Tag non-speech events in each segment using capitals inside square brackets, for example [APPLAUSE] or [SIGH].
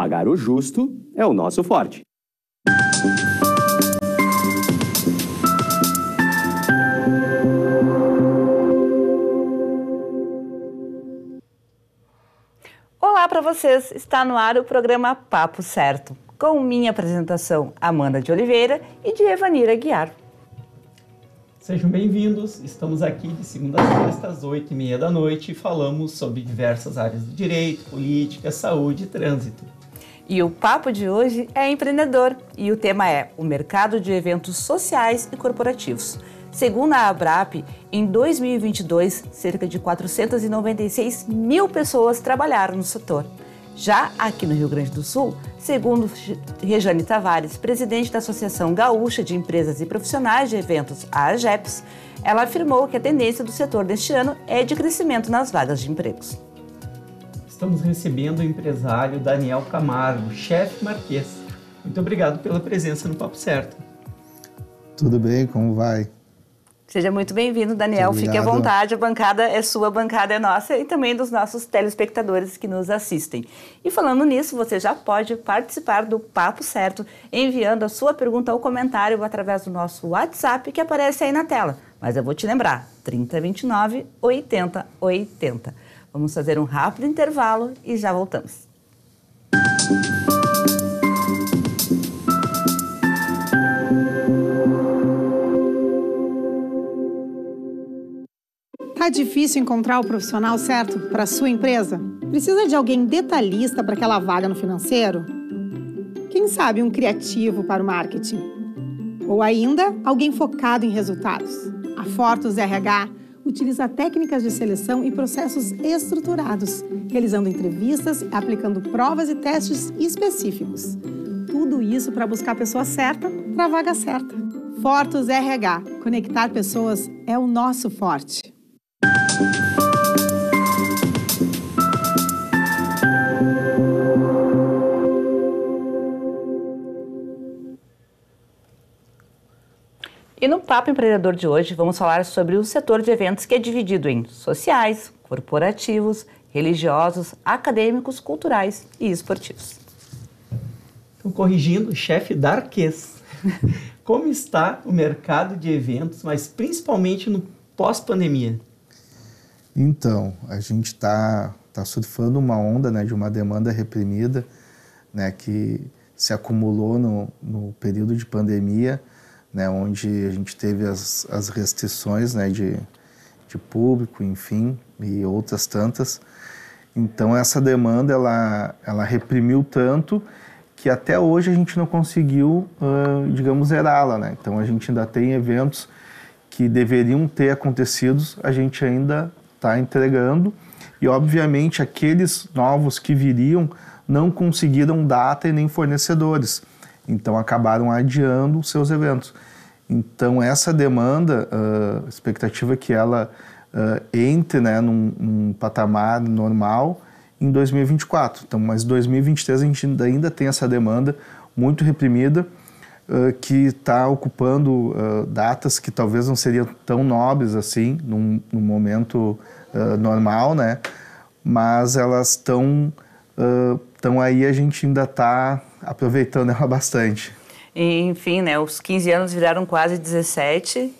Pagar o justo é o nosso forte. Olá para vocês! Está no ar o programa Papo Certo, com minha apresentação Amanda de Oliveira e de Evanira Guiar. Sejam bem-vindos. Estamos aqui de segunda a sexta às oito e meia da noite e falamos sobre diversas áreas do direito, política, saúde e trânsito. E o papo de hoje é empreendedor e o tema é o mercado de eventos sociais e corporativos. Segundo a ABRAP, em 2022, cerca de 496 mil pessoas trabalharam no setor. Já aqui no Rio Grande do Sul, segundo Rejane Tavares, presidente da Associação Gaúcha de Empresas e Profissionais de Eventos, a AGEPS, ela afirmou que a tendência do setor deste ano é de crescimento nas vagas de empregos estamos recebendo o empresário Daniel Camargo, chefe marquês. Muito obrigado pela presença no Papo Certo. Tudo bem, como vai? Seja muito bem-vindo, Daniel. Fique à vontade, a bancada é sua, a bancada é nossa e também dos nossos telespectadores que nos assistem. E falando nisso, você já pode participar do Papo Certo enviando a sua pergunta ou comentário através do nosso WhatsApp que aparece aí na tela. Mas eu vou te lembrar, 3029 8080. Vamos fazer um rápido intervalo e já voltamos. Tá difícil encontrar o profissional certo para sua empresa? Precisa de alguém detalhista para aquela vaga no financeiro? Quem sabe um criativo para o marketing? Ou ainda, alguém focado em resultados? A Fortos RH utiliza técnicas de seleção e processos estruturados, realizando entrevistas, aplicando provas e testes específicos. Tudo isso para buscar a pessoa certa para a vaga certa. Fortos RH. Conectar pessoas é o nosso forte. Papo Empreendedor de hoje, vamos falar sobre o setor de eventos que é dividido em sociais, corporativos, religiosos, acadêmicos, culturais e esportivos. Então, corrigindo, chefe Darques, [LAUGHS] como está o mercado de eventos, mas principalmente no pós-pandemia? Então, a gente está tá surfando uma onda né, de uma demanda reprimida né, que se acumulou no, no período de pandemia né, onde a gente teve as, as restrições né, de, de público, enfim, e outras tantas. Então essa demanda ela, ela reprimiu tanto que até hoje a gente não conseguiu, uh, digamos, zerá-la. Né? Então a gente ainda tem eventos que deveriam ter acontecido, a gente ainda está entregando. E obviamente aqueles novos que viriam não conseguiram data e nem fornecedores. Então acabaram adiando os seus eventos. Então essa demanda, ah, a expectativa é que ela ah, entre né, num, num patamar normal em 2024. Então, mas 2023 a gente ainda tem essa demanda muito reprimida uh, que está ocupando uh, datas que talvez não seriam tão nobres assim num, num momento uh, normal, né? Mas elas estão estão aí a gente ainda está aproveitando ela bastante. enfim, né, os 15 anos viraram quase 17.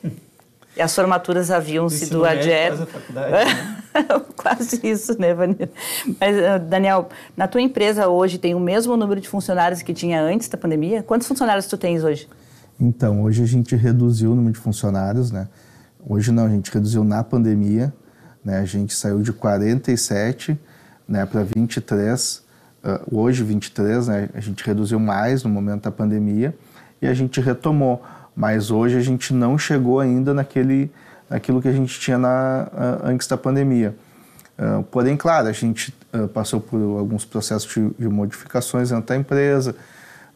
e as formaturas haviam Isso sido adiadas. Né? [LAUGHS] quase isso, né, Vanilla? Mas, ah, Daniel, na tua empresa hoje tem o mesmo número de funcionários que tinha antes da pandemia? Quantos funcionários tu tens hoje? Então, hoje a gente reduziu o número de funcionários, né? Hoje não, a gente reduziu na pandemia, né? A gente saiu de 47 né, para 23 uh, hoje 23, né, a gente reduziu mais no momento da pandemia e a gente retomou, mas hoje a gente não chegou ainda naquele, naquilo que a gente tinha na, uh, antes da pandemia. Uh, porém, claro, a gente ah, passou por alguns processos de, de, modificações dentro da empresa,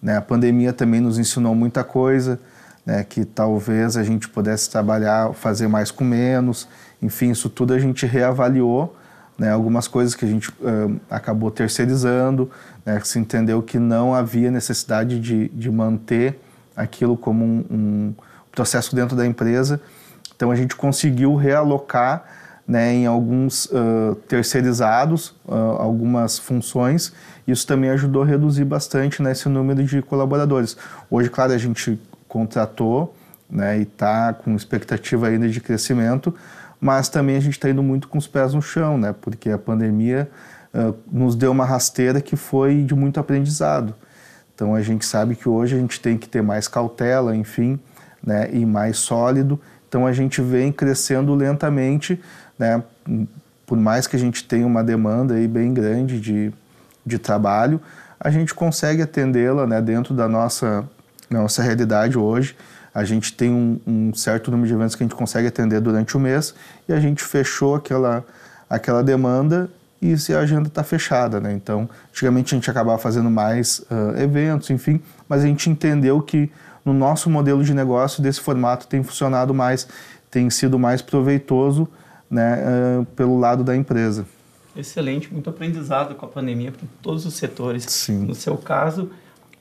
né, a pandemia também nos ensinou muita coisa, né, que talvez a gente pudesse trabalhar, fazer mais com menos, enfim, isso tudo a gente reavaliou né, algumas coisas que a gente uh, acabou terceirizando, né, se entendeu que não havia necessidade de, de manter aquilo como um, um, processo dentro da empresa. Então a gente conseguiu realocar né, em alguns uh, terceirizados uh, algumas funções. Isso também ajudou a reduzir bastante né, esse número de colaboradores. Hoje, claro, a gente contratou né, e está com expectativa ainda de crescimento, mas também a gente está indo muito com os pés no chão, né? Porque a pandemia uh, nos deu uma rasteira que foi de muito aprendizado. Então a gente sabe que hoje a gente tem que ter mais cautela, enfim, né? E mais sólido. Então a gente vem crescendo lentamente, né? Por mais que a gente tenha uma demanda aí bem grande de, de trabalho, a gente consegue atendê-la, né? Dentro da nossa nossa realidade hoje a gente tem um, um, certo número de eventos que a gente consegue atender durante o mês e a gente fechou aquela, aquela demanda e se a agenda está fechada, né? Então, antigamente a gente acabava fazendo mais uh, eventos, enfim, mas a gente entendeu que no nosso modelo de negócio desse formato tem funcionado mais, tem sido mais proveitoso, né, uh, pelo lado da empresa. Excelente, muito aprendizado com a pandemia para todos os setores. Sim. No seu caso,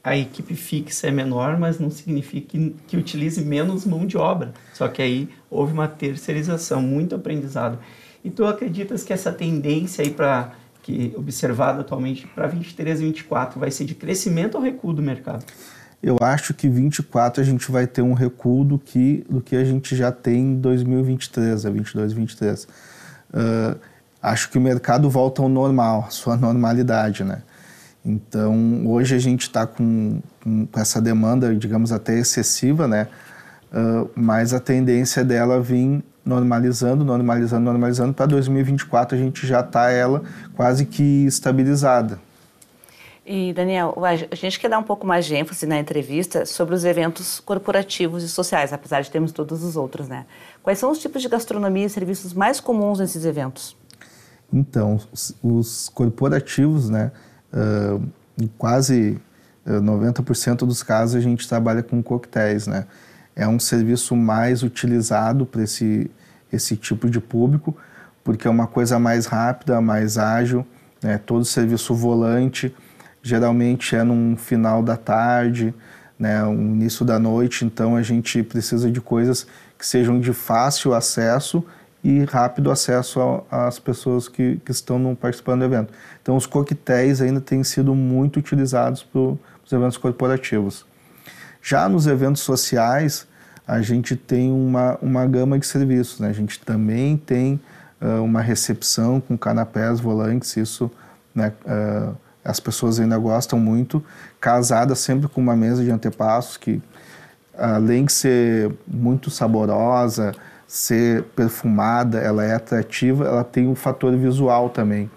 a equipe fixa é menor, mas não significa que, que, utilize menos mão de obra. Só que aí houve uma terceirização, muito aprendizado. E tu acreditas que essa tendência aí para que observada atualmente para 23 e 24 vai ser de crescimento ou recuo do mercado? Eu acho que 24 a gente vai ter um recuo do que, do que a gente já tem em 2023, a 22, 23. Uh, acho que o mercado volta ao normal, à sua normalidade, né? Então, hoje a gente está com, com, essa demanda, digamos, até excessiva, né? Uh, mas a tendência dela vir normalizando, normalizando, normalizando, para 2024 a gente já está ela quase que estabilizada. E, Daniel, a gente quer dar um pouco mais de ênfase na entrevista sobre os eventos corporativos e sociais, apesar de termos todos os outros, né? Quais são os tipos de gastronomia e serviços mais comuns nesses eventos? Então, os corporativos, né? em ah, quase 90% eh, dos casos a gente trabalha com coquetéis, né? É um serviço mais utilizado para esse, esse tipo de público, porque é uma coisa mais rápida, mais ágil, né? todo serviço volante, geralmente é num final da tarde, né? um início da noite, então a gente precisa de coisas que sejam de fácil acesso e rápido acesso às pessoas que, que estão participando do evento. Então, os coquetéis ainda têm sido muito utilizados para os eventos corporativos. Já nos eventos sociais, a gente tem uma, uma gama de serviços. Né? A gente também tem uh, uma recepção com canapés, volantes, isso né, uh, as pessoas ainda gostam muito, casada sempre com uma mesa de antepassos que, além de ser muito saborosa, ser perfumada, ela é atrativa, ela tem um fator visual também.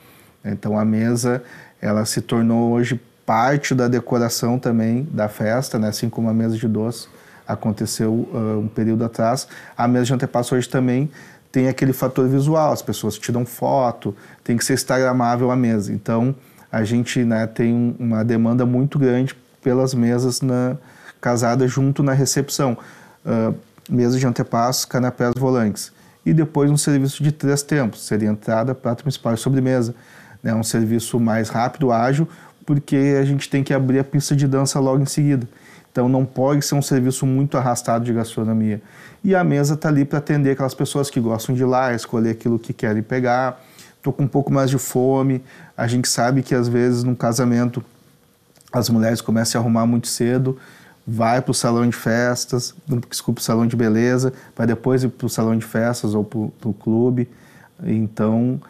Então a mesa ela se tornou hoje parte da decoração também da festa, né? assim como a mesa de doce aconteceu uh, um período atrás. A mesa de antepasso hoje também tem aquele fator visual, as pessoas tiram foto, tem que ser instagramável a mesa. Então a gente né, tem uma demanda muito grande pelas mesas na, casadas junto na recepção. Uh, mesa de antepassos, canapés, volantes. E depois um serviço de três tempos, seria entrada, prato principal e sobremesa. É um serviço mais rápido, ágil, porque a gente tem que abrir a pista de dança logo em seguida. Então não pode ser um serviço muito arrastado de gastronomia. E a mesa está ali para atender aquelas pessoas que gostam de ir lá, escolher aquilo que querem pegar. Estou com um pouco mais de fome. A gente sabe que às vezes num casamento as mulheres começam a arrumar muito cedo vai para o salão de festas, desculpa, salão de beleza, vai depois para o salão de festas ou para o clube. Então,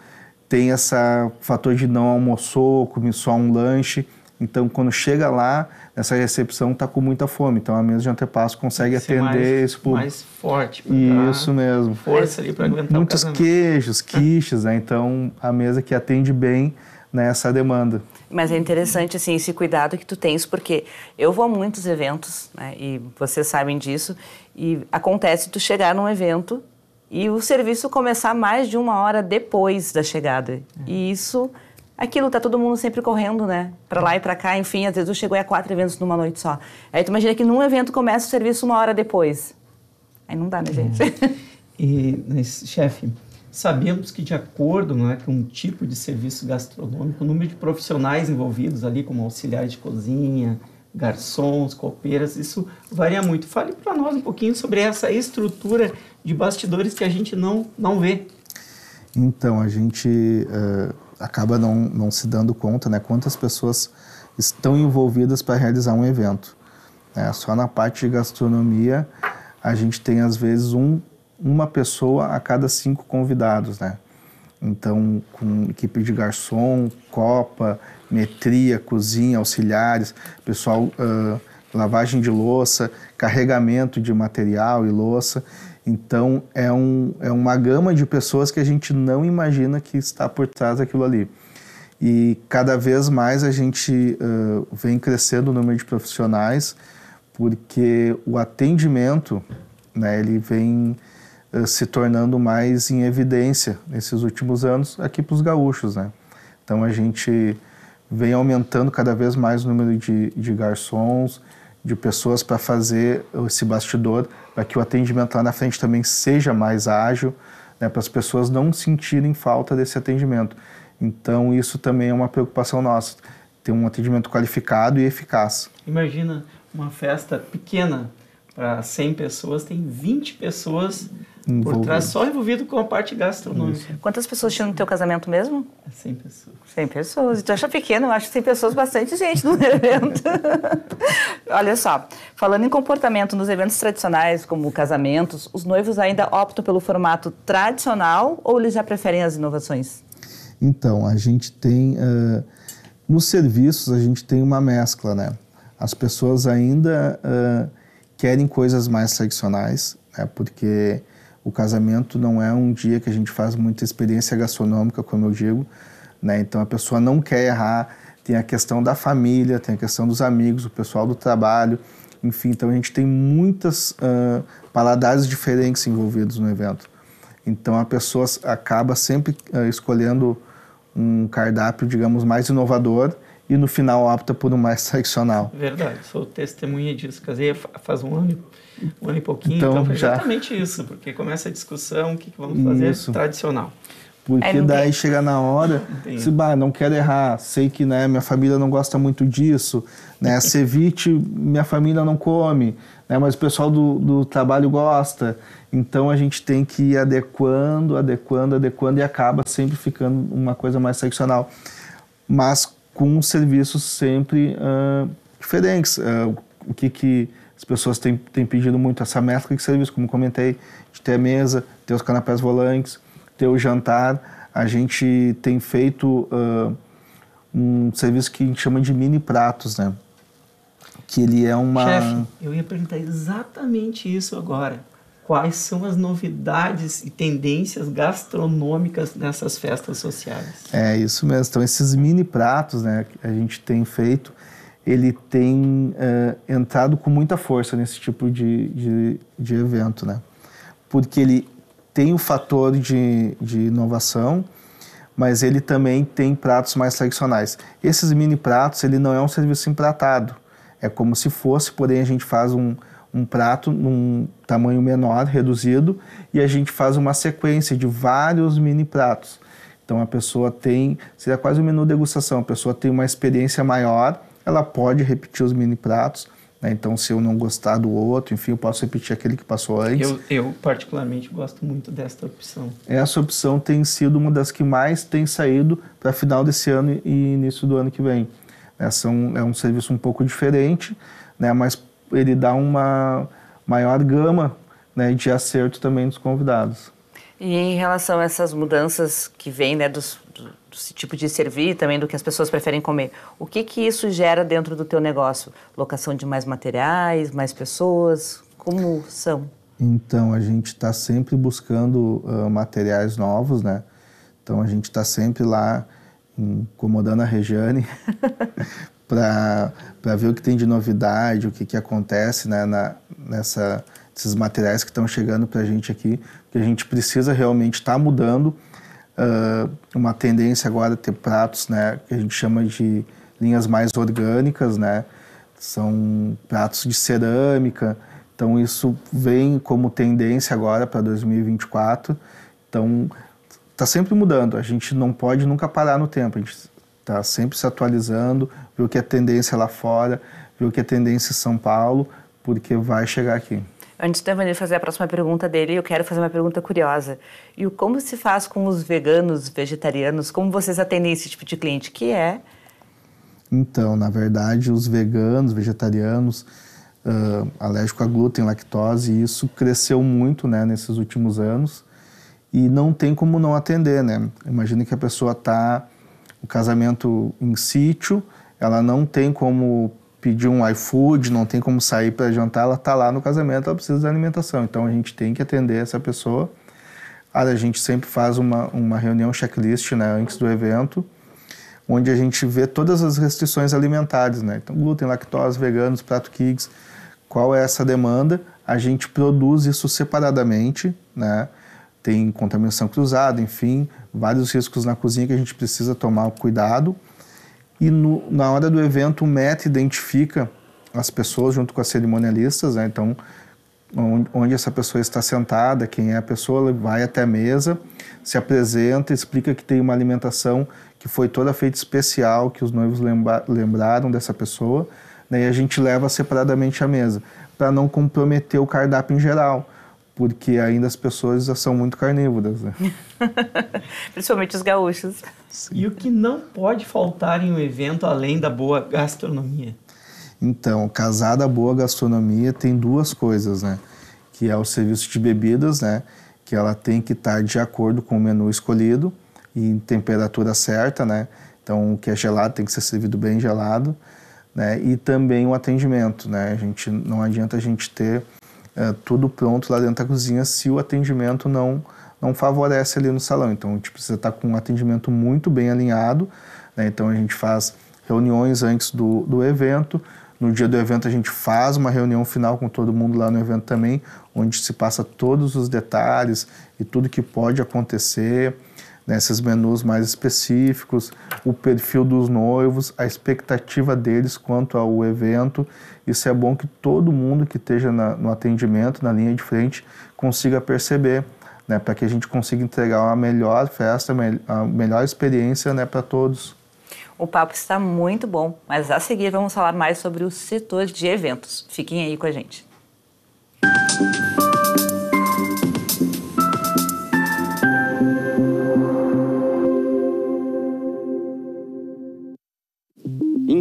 tem esse fator de não almoçou, comi só um lanche. Então, quando chega lá, essa recepção está com muita fome. Então, a mesa de antepasso consegue atender mais, esse público. mais forte. Isso mesmo. Força ali para aguentar Muitos queijos, quiches, né? Então, a mesa que atende bem nessa né, demanda. Mas é interessante, assim, esse cuidado que tu tens, porque eu vou a muitos eventos, né, e vocês sabem disso, e acontece tu chegar num evento e o serviço começar mais de uma hora depois da chegada. E isso, aquilo, tá todo mundo sempre correndo, né? Pra lá e pra cá, enfim, às vezes eu chego a quatro eventos numa noite só. Aí tu imagina que num evento começa o serviço uma hora depois. Aí não dá, né, gente? É. E, chefe, Sabemos que, de acordo é, com o tipo de serviço gastronômico, o número de profissionais envolvidos ali, como auxiliares de cozinha, garçons, copeiras, isso varia muito. Fale para nós um pouquinho sobre essa estrutura de bastidores que a gente não, não vê. Então, a gente uh, acaba não, não se dando conta né, quantas pessoas estão envolvidas para realizar um evento. É, só na parte de gastronomia, a gente tem às vezes um uma pessoa a cada cinco convidados, né? Então, com equipe de garçom, copa, metria, cozinha, auxiliares, pessoal, uh, lavagem de louça, carregamento de material e louça. Então, é, um, é uma gama de pessoas que a gente não imagina que está por trás daquilo ali. E cada vez mais a gente uh, vem crescendo o número de profissionais, porque o atendimento, né, ele vem eh, se tornando mais em evidência nesses últimos anos aqui para os gaúchos, né? Então a gente vem aumentando cada vez mais o número de, de garçons, de pessoas para fazer esse bastidor, para que o atendimento lá na frente também seja mais ágil, né? Para as pessoas não sentirem falta desse atendimento. Então isso também é uma preocupação nossa, ter um atendimento qualificado e eficaz. Imagina uma festa pequena para 100 pessoas, tem 20 pessoas envolvido. Por trás só envolvido com a parte gastronômica. Isso. Quantas pessoas tinham no teu casamento mesmo? 100 pessoas. 100 pessoas. Então acha pequeno, eu acho 100 pessoas bastante gente no [LAUGHS] evento. Olha só, falando em comportamento nos eventos tradicionais, como casamentos, os noivos ainda optam pelo formato tradicional ou eles já preferem as inovações? Então, a gente tem. Uh, nos serviços, a gente tem uma mescla, né? As pessoas ainda uh, querem coisas mais tradicionais, né? porque o casamento não é um dia que a gente faz muita experiência gastronômica, como eu digo, né? Então a pessoa não quer errar. Tem a questão da família, tem a questão dos amigos, o pessoal do trabalho, enfim. Então a gente tem muitas uh, paladares diferentes envolvidos no evento. Então a pessoa acaba sempre uh, escolhendo um cardápio, digamos, mais inovador e no final opta por um mais tradicional. Verdade, sou testemunha disso. Casei faz um ano, um ano e pouquinho, então, então já... exatamente isso, porque começa a discussão, o que, que vamos fazer isso. tradicional. Porque é, daí chega na hora, se bah, não quero errar, sei que né, minha família não gosta muito disso, né, ceviche [LAUGHS] minha família não come, né, mas o pessoal do, do trabalho gosta. Então a gente tem que ir adequando, adequando, adequando e acaba sempre ficando uma coisa mais tradicional. Mas com serviços sempre uh, diferentes. Uh, o que, que as pessoas têm, têm pedido muito, essa mescla de serviço, como comentei, de ter mesa, ter os canapés volantes, ter o jantar. A gente tem feito uh, um serviço que a gente chama de mini pratos, né? Que ele é uma... Chefe, eu ia perguntar exatamente isso agora quais são as novidades e tendências gastronômicas nessas festas sociais. É isso mesmo. Então esses mini pratos, né, que a gente tem feito, ele tem eh, entrado com muita força nesse tipo de, de, de, evento, né? Porque ele tem o fator de, de inovação, mas ele também tem pratos mais tradicionais. Esses mini pratos, ele não é um serviço empratado. É como se fosse, porém a gente faz um, um prato num tamanho menor, reduzido, e a gente faz uma sequência de vários mini pratos. Então a pessoa tem, seria quase um menu degustação, a pessoa tem uma experiência maior, ela pode repetir os mini pratos. Né? Então, se eu não gostar do outro, enfim, eu posso repetir aquele que passou antes. Eu, eu, particularmente, gosto muito desta opção. Essa opção tem sido uma das que mais tem saído para final desse ano e início do ano que vem. É, são, é um serviço um pouco diferente, né? mas ele dá uma maior gama né, de acerto também dos convidados. E em relação a essas mudanças que vêm né, do, desse tipo de servir também do que as pessoas preferem comer, o que, que isso gera dentro do teu negócio? Locação de mais materiais, mais pessoas, como são? Então, a gente está sempre buscando uh, materiais novos, né? Então, a gente está sempre lá incomodando a Regiane [LAUGHS] [LAUGHS] para para ver o que tem de novidade, o que, que acontece né, na, nessa, esses materiais que estão chegando para a gente aqui, que a gente precisa realmente estar tá mudando. Uh, uma tendência agora a é ter pratos né, que a gente chama de linhas mais orgânicas, né, são pratos de cerâmica, então isso vem como tendência agora para 2024. Então está sempre mudando, a gente não pode nunca parar no tempo, a gente está sempre se atualizando, ver o que é tendência lá fora, ver o que é tendência em São Paulo, porque vai chegar aqui. Antes do Evanilho fazer a próxima pergunta dele, eu quero fazer uma pergunta curiosa. E como se faz com os veganos, vegetarianos? Como vocês atendem esse tipo de cliente? Que é? Então, na verdade, os veganos, vegetarianos, uh, alérgico a glúten, lactose, isso cresceu muito né, nesses últimos anos e não tem como não atender, né? Imagina que a pessoa está o casamento em sítio, ela não tem como pedir um iFood, não tem como sair para jantar, ela está lá no casamento, ela precisa de alimentação. Então a gente tem que atender essa pessoa. Ah, a gente sempre faz uma, uma reunião checklist né, antes do evento, onde a gente vê todas as restrições alimentares, né? Então, glúten, lactose, veganos, prato kids, qual é essa demanda? A gente produz isso separadamente, né? Tem contaminação cruzada, enfim, vários riscos na cozinha que a gente precisa tomar cuidado e no, na hora do evento, o MET identifica as pessoas junto com as cerimonialistas, né? Então, onde essa pessoa está sentada, quem é a pessoa, vai até a mesa, se apresenta, explica que tem uma alimentação que foi toda feita especial, que os noivos lembra lembraram dessa pessoa, né? e a gente leva separadamente à mesa, para não comprometer o cardápio em geral porque ainda as pessoas são muito carnívoras, né? [LAUGHS] Principalmente os gaúchos. Sim. E o que não pode faltar em um evento além da boa gastronomia? Então, casada a boa gastronomia tem duas coisas, né? Que é o serviço de bebidas, né? Que ela tem que estar de acordo com o menu escolhido e em temperatura certa, né? Então, o que é gelado tem que ser servido bem gelado, né? E também o atendimento, né? A gente não adianta a gente ter é, tudo pronto lá dentro da cozinha se o atendimento não, não favorece ali no salão. Então a gente precisa estar com um atendimento muito bem alinhado. Né? Então a gente faz reuniões antes do, do evento. No dia do evento a gente faz uma reunião final com todo mundo lá no evento também, onde se passa todos os detalhes e tudo que pode acontecer nesses né, menus mais específicos, o perfil dos noivos, a expectativa deles quanto ao evento. Isso é bom que todo mundo que esteja na, no atendimento, na linha de frente, consiga perceber, né, para que a gente consiga entregar uma melhor festa, a melhor experiência né, para todos. O papo está muito bom, mas a seguir vamos falar mais sobre o setor de eventos. Fiquem aí com a gente. Música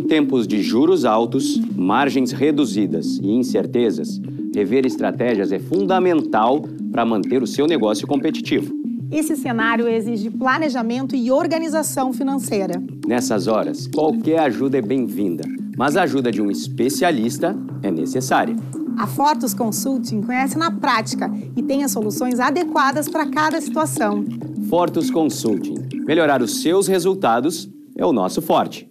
tempos de juros altos, margens reduzidas e incertezas, rever estratégias é fundamental para manter o seu negócio competitivo. Esse cenário exige planejamento e organização financeira. Nessas horas, qualquer ajuda é bem-vinda, mas a ajuda de um especialista é necessária. A Fortus Consulting conhece na prática e tem as soluções adequadas para cada situação. Fortus Consulting. Melhorar os seus resultados é o nosso forte.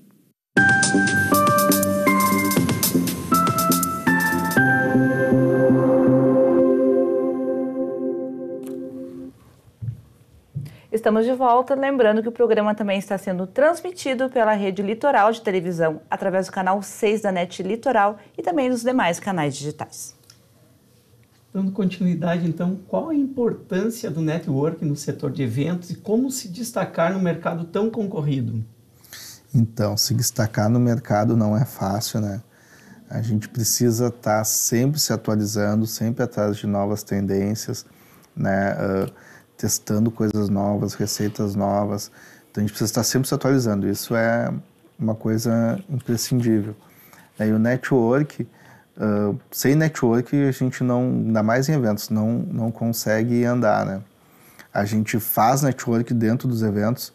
estamos de volta. Lembrando que o programa também está sendo transmitido pela Rede Litoral de Televisão, através do canal 6 da NET Litoral e também dos demais canais digitais. Dando continuidade, então, qual a importância do network no setor de eventos e como se destacar no mercado tão concorrido? Então, se destacar no mercado não é fácil, né? A gente precisa estar tá sempre se atualizando, sempre atrás de novas tendências, né? Uh, testando coisas novas, receitas novas. Então a gente precisa estar sempre se atualizando. Isso é uma coisa imprescindível. E o network, uh, sem network a gente não, ainda mais em eventos, não, não consegue andar, né? A gente faz network dentro dos eventos,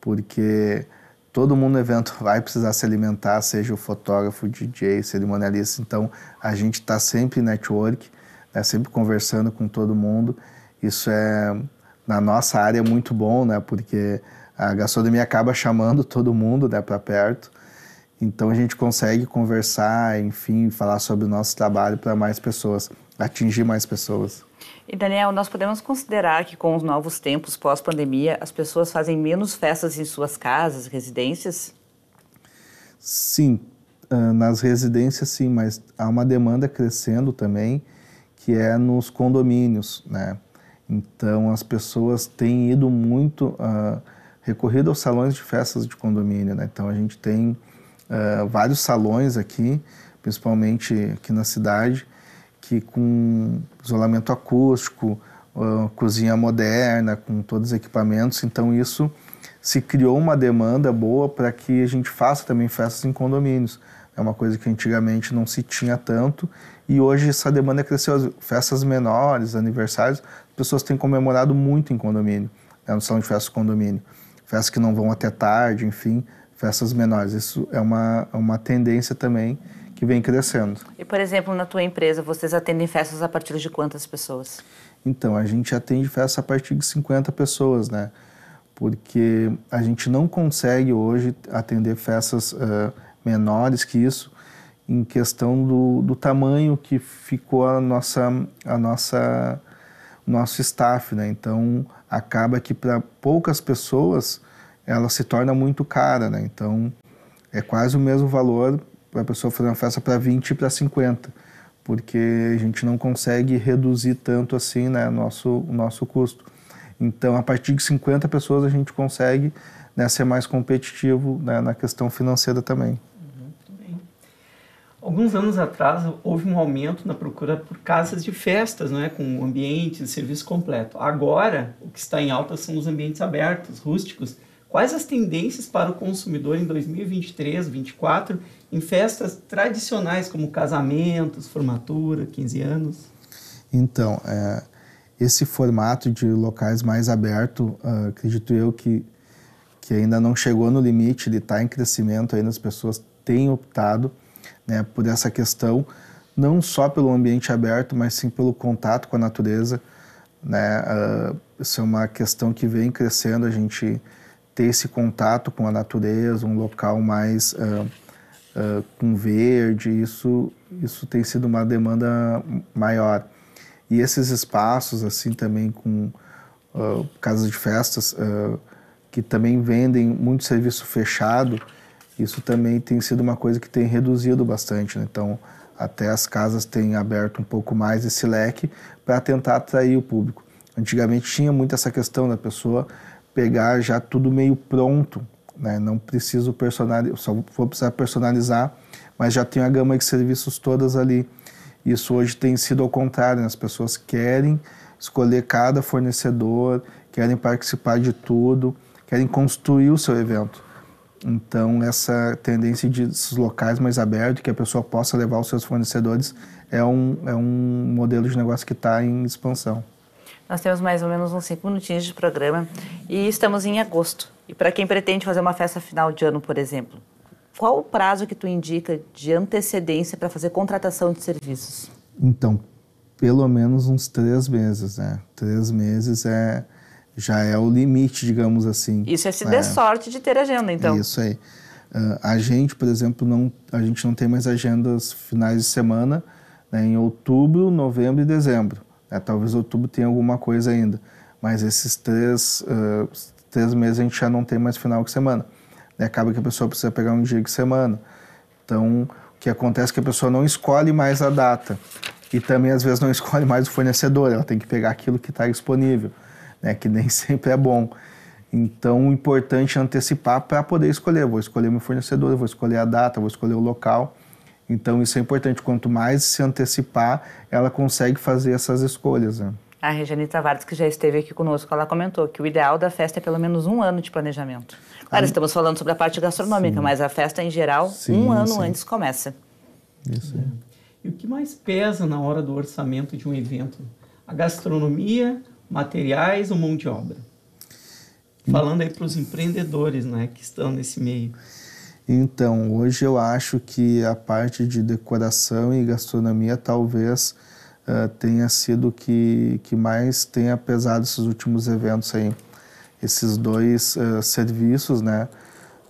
porque todo mundo no evento [LAUGHS] vai precisar se alimentar, seja o fotógrafo, o DJ, cerimonialista. Então, a gente está sempre em network, né? sempre conversando com todo mundo. Isso é na nossa área é muito bom, né? Porque a gastronomia acaba chamando todo mundo, né, para perto. Então a gente consegue conversar, enfim, falar sobre o nosso trabalho para mais pessoas, atingir mais pessoas. E Daniel, nós podemos considerar que com os novos tempos pós-pandemia, as pessoas fazem menos festas em suas casas, residências? Sim, nas residências sim, mas há uma demanda crescendo também, que é nos condomínios, né? Então as pessoas têm ido muito, uh, recorrido aos salões de festas de condomínio. Né? Então a gente tem uh, vários salões aqui, principalmente aqui na cidade, que com isolamento acústico, uh, cozinha moderna, com todos os equipamentos. Então isso se criou uma demanda boa para que a gente faça também festas em condomínios. É uma coisa que antigamente não se tinha tanto e hoje essa demanda cresceu. Festas menores, aniversários, pessoas têm comemorado muito em condomínio, né, no salão de festas condomínio. Festas que não vão até tarde, enfim, festas menores. Isso é uma, uma tendência também que vem crescendo. E, por exemplo, na tua empresa, vocês atendem festas a partir de quantas pessoas? Então, a gente atende festas a partir de 50 pessoas, né? Porque a gente não consegue hoje atender festas uh, menores que isso em questão do, do tamanho que ficou a nossa, a nossa nosso staff, né? Então acaba que para poucas pessoas ela se torna muito cara, né? Então é quase o mesmo valor para a pessoa fazer uma festa para 20 e para 50, porque a gente não consegue reduzir tanto assim, né, nosso o nosso custo. Então a partir de 50 pessoas a gente consegue né, ser mais competitivo né, na questão financeira também. Alguns anos atrás houve um aumento na procura por casas de festas, é? com ambiente de serviço completo. Agora, o que está em alta são os ambientes abertos, rústicos. Quais as tendências para o consumidor em 2023, 2024, em festas tradicionais como casamentos, formatura, 15 anos? Então, é, esse formato de locais mais aberto, uh, acredito eu que, que ainda não chegou no limite, ele está em crescimento ainda, as pessoas têm optado né, por essa questão, não só pelo ambiente aberto, mas sim pelo contato com a natureza. Né? Uh, isso é uma questão que vem crescendo, a gente ter esse contato com a natureza, um local mais uh, uh, com verde, isso, isso tem sido uma demanda maior. E esses espaços, assim, também com casas de festas, que também vendem muito serviço fechado, isso também tem sido uma coisa que tem reduzido bastante. Né? Então, até as casas têm aberto um pouco mais esse leque para tentar atrair o público. Antigamente tinha muito essa questão da pessoa pegar já tudo meio pronto, né? não preciso personalizar, só vou precisar personalizar, mas já tem a gama de serviços todas ali. Isso hoje tem sido ao contrário, né? as pessoas querem escolher cada fornecedor, querem participar de tudo, querem construir o seu evento. Então, essa tendência de locais mais abertos, que a pessoa possa levar os seus fornecedores, é um, é um modelo de negócio que está em expansão. Nós temos mais ou menos uns 5 minutinhos de programa e estamos em agosto. E para quem pretende fazer uma festa final de ano, por exemplo, qual o prazo que tu indica de antecedência para fazer contratação de serviços? Então, pelo menos uns três meses, né? Três meses é já é o limite, digamos assim. Isso é se é. der é. sorte de ter agenda, então. Isso aí. Uh, a gente, por exemplo, não, a gente não tem mais agendas finais de semana né, em outubro, novembro e dezembro. É, talvez outubro tenha alguma coisa ainda, mas esses três, uh, três meses a gente já não tem mais final de semana. Né? Acaba que a pessoa precisa pegar um dia de semana. Então, o que acontece é que a pessoa não escolhe mais a data e também às vezes não escolhe mais o fornecedor, ela tem que pegar aquilo que está disponível né, que nem [LAUGHS] sempre é bom. Então, o importante é antecipar para poder escolher. Vou escolher meu fornecedor, vou escolher a data, vou escolher o local. Então, isso é importante. Quanto mais se antecipar, ela consegue fazer essas escolhas. Né? A Regiane Tavares, que já esteve aqui conosco, ela comentou que o ideal da festa é pelo menos um ano de planejamento. Claro, estamos falando sobre a parte gastronômica, sim. mas a festa, em geral, sim, um ano sim. antes começa. Isso é. E o que mais pesa na hora do orçamento de um evento? A gastronomia materiais ou mão de obra? Falando aí para os empreendedores né, que estão nesse meio. Então, hoje eu acho que a parte de decoração e gastronomia talvez uh, tenha sido que, que mais tenha pesado esses últimos eventos aí. Esses dois uh, serviços, né?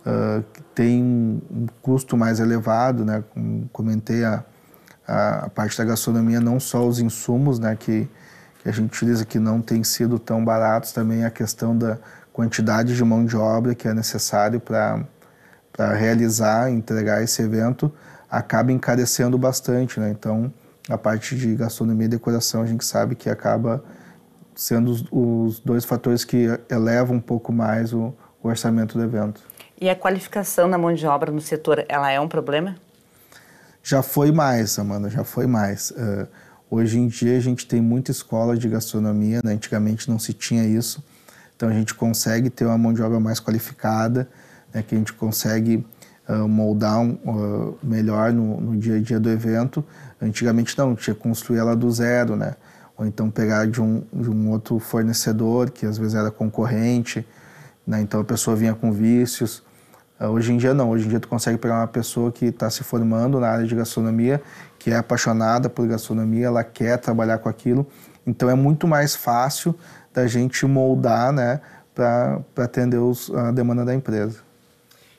Uh, eh, tem um custo mais elevado, né? Como comentei, a, a, a parte da gastronomia, não só os insumos, né? Que, que a gente utiliza que não tem sido tão baratos também a questão da quantidade de mão de obra que é necessário para realizar, entregar esse evento, acaba encarecendo bastante, né? Então, a parte de gastronomia e decoração, a gente sabe que acaba sendo os, os dois fatores que elevam um pouco mais o, o orçamento do evento. E a qualificação da mão de obra no setor, ela é um problema? Já foi mais, Amanda, já foi mais. Uh, Hoje em dia a gente tem muita escola de gastronomia, né? antigamente não se tinha isso, então a gente consegue ter uma mão de obra mais qualificada, né? que a gente consegue uh, moldar um, uh, melhor no, no, dia a dia do evento. Antigamente não, tinha que construir ela do zero, né? ou então pegar de um, de um outro fornecedor que às vezes era concorrente, né? então a pessoa vinha com vícios. Ah, hoje em dia não, hoje em dia tu consegue pegar uma pessoa que está se formando na área de gastronomia, que é apaixonada por gastronomia, ela quer trabalhar com aquilo, então é muito mais fácil da gente moldar, né, para atender os, a demanda da empresa.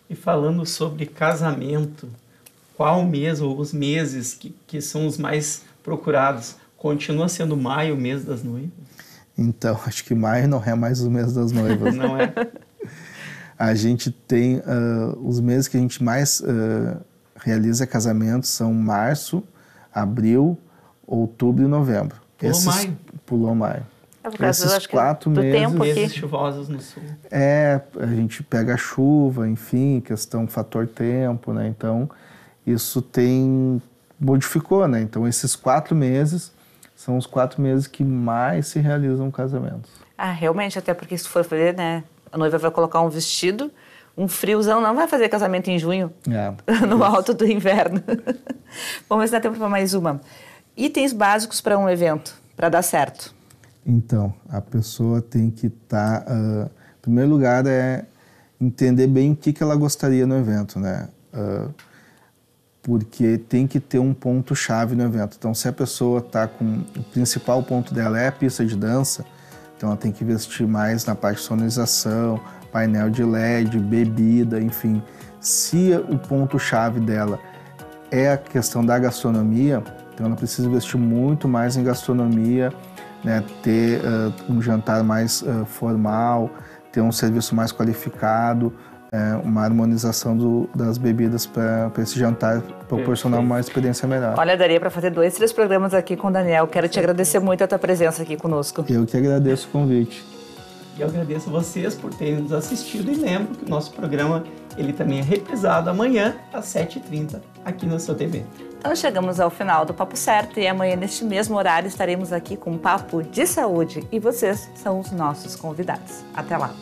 E falando sobre casamento, qual mês ou os meses que, que são os mais procurados? Continua sendo maio o mês das noivas? Então, [LAUGHS] acho que maio não é mais o mês das noivas. Não é? [LAUGHS] a gente tem uh, os meses que a gente mais uh, realiza casamentos são março, abril, outubro e novembro. Pulou Esses, maio. Pulou maio. É por causa, Esses quatro meses, tempo aqui. meses chuvosos no sul. É, a gente pega chuva, enfim, questão fator tempo, né? Então isso tem modificou, né? Então esses quatro meses são os quatro meses que mais se realizam casamentos. Ah, realmente, até porque se for fazer, né? A noiva vai colocar um vestido, um friozão, não vai fazer casamento em junho, é, [LAUGHS] no isso. alto do inverno. Bom, mas [LAUGHS] dá tempo para mais uma. Itens básicos para um evento, para dar certo. Então, a pessoa tem que estar. Tá, uh, em primeiro lugar, é entender bem o que, que ela gostaria no evento, né? Uh, porque tem que ter um ponto-chave no evento. Então, se a pessoa está com. O principal ponto dela é a pista de dança então ela tem que investir mais na parte de sonorização, painel de LED, bebida, enfim. Se o ponto-chave dela é a questão da gastronomia, então ela precisa investir muito mais em gastronomia, né? ter uh, um jantar mais uh, formal, ter um serviço mais qualificado, é, uma harmonização do, das bebidas para esse jantar proporcionar uma experiência melhor. Olha, daria para fazer dois, três programas aqui com o Daniel. Quero te agradecer muito a tua presença aqui conosco. Eu que agradeço o convite. Eu agradeço vocês por terem nos assistido e lembro que o nosso programa ele também é reprisado amanhã às 7h30 aqui na sua TV. Então chegamos ao final do Papo Certo e amanhã neste mesmo horário estaremos aqui com um papo de saúde e vocês são os nossos convidados. Até lá!